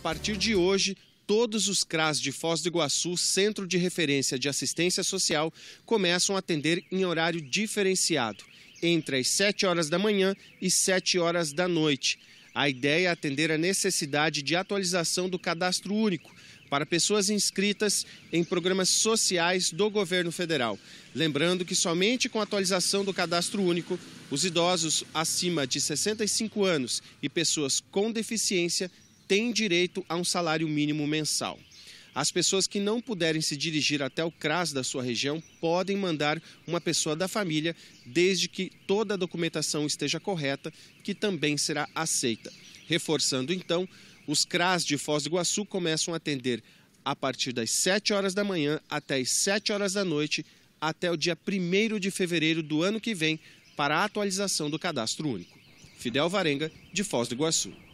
A partir de hoje, todos os CRAS de Foz do Iguaçu, Centro de Referência de Assistência Social, começam a atender em horário diferenciado, entre as 7 horas da manhã e 7 horas da noite. A ideia é atender a necessidade de atualização do cadastro único para pessoas inscritas em programas sociais do governo federal. Lembrando que somente com a atualização do cadastro único, os idosos acima de 65 anos e pessoas com deficiência têm direito a um salário mínimo mensal. As pessoas que não puderem se dirigir até o CRAS da sua região podem mandar uma pessoa da família, desde que toda a documentação esteja correta, que também será aceita. Reforçando então, os CRAS de Foz do Iguaçu começam a atender a partir das 7 horas da manhã até as 7 horas da noite, até o dia 1 de fevereiro do ano que vem, para a atualização do cadastro único. Fidel Varenga, de Foz do Iguaçu.